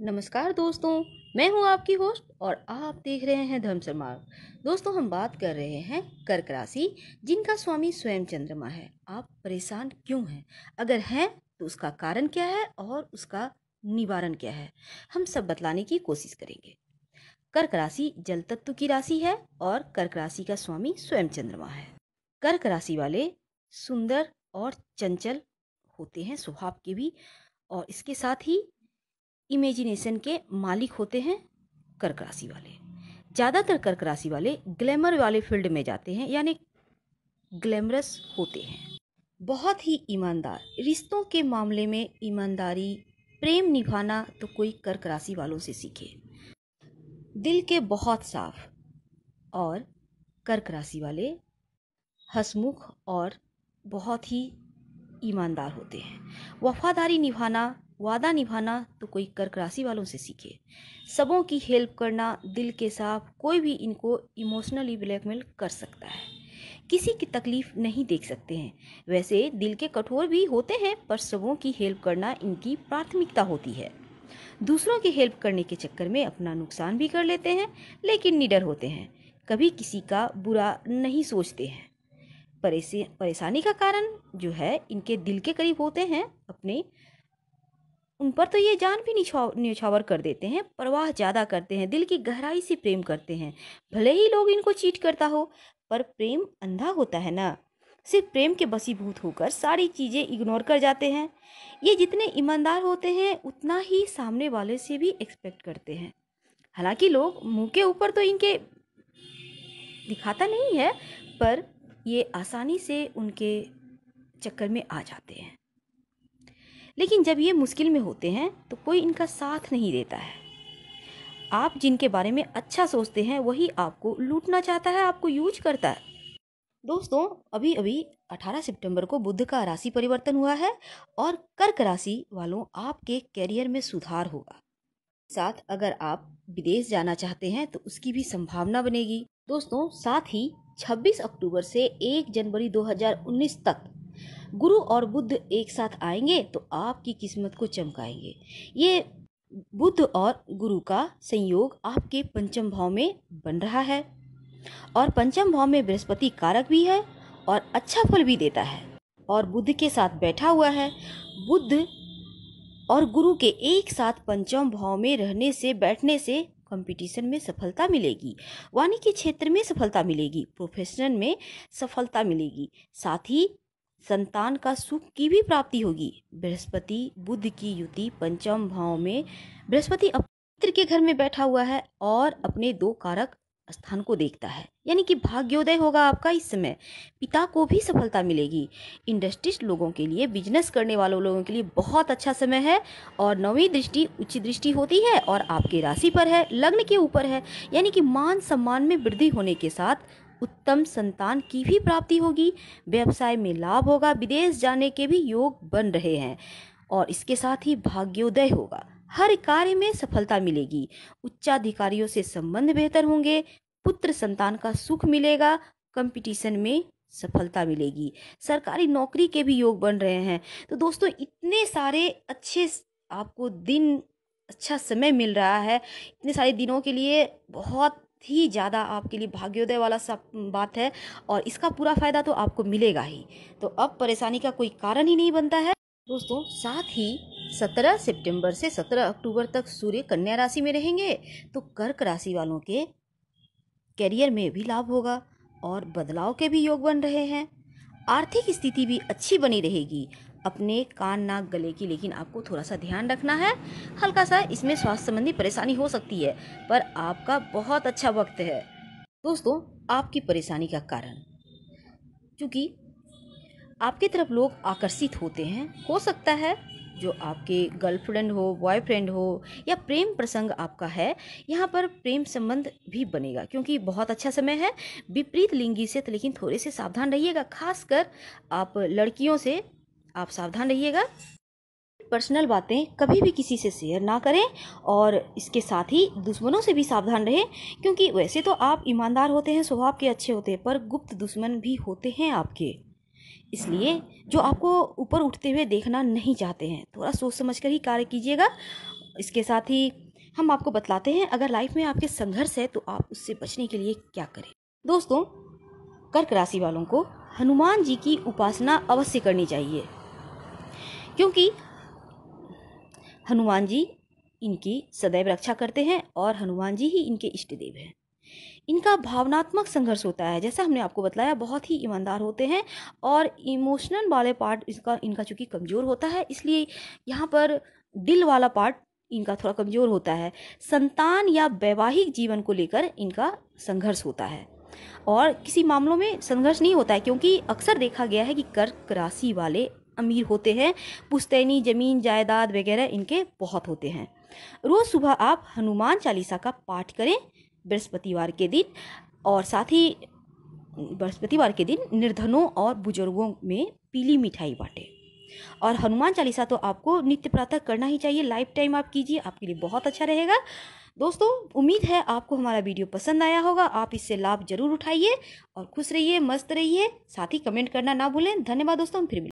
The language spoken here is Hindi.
नमस्कार दोस्तों मैं हूं आपकी होस्ट और आप देख रहे हैं धर्म सरमार्ग दोस्तों हम बात कर रहे हैं कर्क राशि जिनका स्वामी स्वयं चंद्रमा है आप परेशान क्यों हैं अगर हैं तो उसका कारण क्या है और उसका निवारण क्या है हम सब बतलाने की कोशिश करेंगे कर्क राशि जल तत्व की राशि है और कर्क राशि का स्वामी स्वयं चंद्रमा है कर्क राशि वाले सुंदर और चंचल होते हैं स्वभाव के भी और इसके साथ ही इमेजिनेशन के मालिक होते हैं कर्क राशि वाले ज़्यादातर कर्क राशि वाले ग्लैमर वाले फील्ड में जाते हैं यानी ग्लैमरस होते हैं बहुत ही ईमानदार रिश्तों के मामले में ईमानदारी प्रेम निभाना तो कोई कर्क राशि वालों से सीखे दिल के बहुत साफ और कर्क राशि वाले हसमुख और बहुत ही ईमानदार होते हैं वफादारी निभाना वादा निभाना तो कोई कर्क राशि वालों से सीखे सबों की हेल्प करना दिल के साफ कोई भी इनको इमोशनली ब्लैकमेल कर सकता है किसी की तकलीफ नहीं देख सकते हैं वैसे दिल के कठोर भी होते हैं पर सबों की हेल्प करना इनकी प्राथमिकता होती है दूसरों की हेल्प करने के चक्कर में अपना नुकसान भी कर लेते हैं लेकिन निडर होते हैं कभी किसी का बुरा नहीं सोचते हैं परेशी परेशानी का कारण जो है इनके दिल के करीब होते हैं अपने उन पर तो ये जान भी निछावर निछावर कर देते हैं परवाह ज़्यादा करते हैं दिल की गहराई से प्रेम करते हैं भले ही लोग इनको चीट करता हो पर प्रेम अंधा होता है ना सिर्फ प्रेम के बसीभूत होकर सारी चीज़ें इग्नोर कर जाते हैं ये जितने ईमानदार होते हैं उतना ही सामने वाले से भी एक्सपेक्ट करते हैं हालांकि लोग मुंह के ऊपर तो इनके दिखाता नहीं है पर ये आसानी से उनके चक्कर में आ जाते हैं लेकिन जब ये मुश्किल में होते हैं तो कोई इनका साथ नहीं देता है आप जिनके बारे में अच्छा सोचते हैं वही आपको लूटना चाहता है आपको यूज करता है दोस्तों अभी अभी 18 सितंबर को बुद्ध का राशि परिवर्तन हुआ है और कर्क राशि वालों आपके करियर में सुधार होगा साथ अगर आप विदेश जाना चाहते हैं तो उसकी भी संभावना बनेगी दोस्तों साथ ही 26 अक्टूबर से 1 जनवरी 2019 तक गुरु और बुद्ध एक साथ आएंगे तो आपकी किस्मत को चमकाएंगे ये बुद्ध और गुरु का संयोग आपके पंचम भाव में बन रहा है और पंचम भाव में बृहस्पति कारक भी है और अच्छा फल भी देता है और बुद्ध के साथ बैठा हुआ है बुद्ध और गुरु के एक साथ पंचम भाव में रहने से बैठने से कंपटीशन में सफलता मिलेगी वाणी के क्षेत्र में सफलता मिलेगी प्रोफेशन में सफलता मिलेगी साथ ही संतान का सुख की भी प्राप्ति होगी बृहस्पति बुद्ध की युति पंचम भाव में बृहस्पति अपने के घर में बैठा हुआ है और अपने दो कारक स्थान को देखता है यानी कि भाग्योदय होगा आपका इस समय पिता को भी सफलता मिलेगी इंडस्ट्रीज लोगों के लिए बिजनेस करने वालों लोगों के लिए बहुत अच्छा समय है और नवी दृष्टि उच्च दृष्टि होती है और आपके राशि पर है लग्न के ऊपर है यानी कि मान सम्मान में वृद्धि होने के साथ उत्तम संतान की भी प्राप्ति होगी व्यवसाय में लाभ होगा विदेश जाने के भी योग बन रहे हैं और इसके साथ ही भाग्योदय होगा हर कार्य में सफलता मिलेगी उच्चाधिकारियों से संबंध बेहतर होंगे पुत्र संतान का सुख मिलेगा कंपटीशन में सफलता मिलेगी सरकारी नौकरी के भी योग बन रहे हैं तो दोस्तों इतने सारे अच्छे आपको दिन अच्छा समय मिल रहा है इतने सारे दिनों के लिए बहुत ही ज़्यादा आपके लिए भाग्योदय वाला सब बात है और इसका पूरा फ़ायदा तो आपको मिलेगा ही तो अब परेशानी का कोई कारण ही नहीं बनता है दोस्तों साथ ही सत्रह सितंबर से सत्रह अक्टूबर तक सूर्य कन्या राशि में रहेंगे तो कर्क राशि वालों के करियर में भी लाभ होगा और बदलाव के भी योग बन रहे हैं आर्थिक स्थिति भी अच्छी बनी रहेगी अपने कान नाक गले की लेकिन आपको थोड़ा सा ध्यान रखना है हल्का सा इसमें स्वास्थ्य संबंधी परेशानी हो सकती है पर आपका बहुत अच्छा वक्त है दोस्तों आपकी परेशानी का कारण क्योंकि आपकी तरफ लोग आकर्षित होते हैं हो सकता है जो आपके गर्लफ्रेंड हो बॉयफ्रेंड हो या प्रेम प्रसंग आपका है यहाँ पर प्रेम संबंध भी बनेगा क्योंकि बहुत अच्छा समय है विपरीत लिंगी से तो लेकिन थोड़े से सावधान रहिएगा खासकर आप लड़कियों से आप सावधान रहिएगा पर्सनल बातें कभी भी किसी से शेयर ना करें और इसके साथ ही दुश्मनों से भी सावधान रहें क्योंकि वैसे तो आप ईमानदार होते हैं स्वभाव के अच्छे होते हैं पर गुप्त दुश्मन भी होते हैं आपके इसलिए जो आपको ऊपर उठते हुए देखना नहीं चाहते हैं थोड़ा सोच समझ कर ही कार्य कीजिएगा इसके साथ ही हम आपको बतलाते हैं अगर लाइफ में आपके संघर्ष है तो आप उससे बचने के लिए क्या करें दोस्तों कर्क राशि वालों को हनुमान जी की उपासना अवश्य करनी चाहिए क्योंकि हनुमान जी इनकी सदैव रक्षा करते हैं और हनुमान जी ही इनके इष्ट देव हैं इनका भावनात्मक संघर्ष होता है जैसा हमने आपको बताया बहुत ही ईमानदार होते हैं और इमोशनल वाले पार्ट इसका इनका चूँकि कमज़ोर होता है इसलिए यहाँ पर दिल वाला पार्ट इनका थोड़ा कमज़ोर होता है संतान या वैवाहिक जीवन को लेकर इनका संघर्ष होता है और किसी मामलों में संघर्ष नहीं होता है क्योंकि अक्सर देखा गया है कि कर्क राशि वाले अमीर होते हैं पुस्तैनी ज़मीन जायदाद वगैरह इनके बहुत होते हैं रोज़ सुबह आप हनुमान चालीसा का पाठ करें बृहस्पतिवार के दिन और साथ ही बृहस्पतिवार के दिन निर्धनों और बुजुर्गों में पीली मिठाई बांटे और हनुमान चालीसा तो आपको नित्य प्रातः करना ही चाहिए लाइफ टाइम आप कीजिए आपके लिए बहुत अच्छा रहेगा दोस्तों उम्मीद है आपको हमारा वीडियो पसंद आया होगा आप इससे लाभ जरूर उठाइए और खुश रहिए मस्त रहिए साथ ही कमेंट करना ना भूलें धन्यवाद दोस्तों हम फिर